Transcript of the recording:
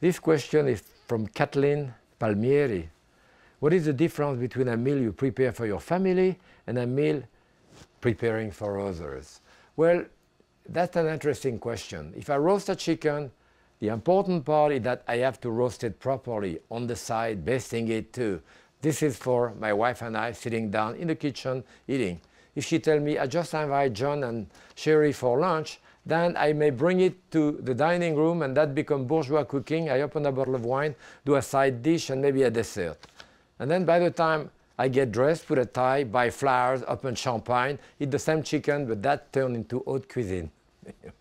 This question is from Kathleen Palmieri. What is the difference between a meal you prepare for your family and a meal preparing for others? Well, that's an interesting question. If I roast a chicken, the important part is that I have to roast it properly on the side, basting it too. This is for my wife and I sitting down in the kitchen eating. If she tells me, I just invite John and Sherry for lunch, then I may bring it to the dining room and that becomes bourgeois cooking. I open a bottle of wine, do a side dish and maybe a dessert. And then by the time I get dressed, put a tie, buy flowers, open champagne, eat the same chicken, but that turned into haute cuisine.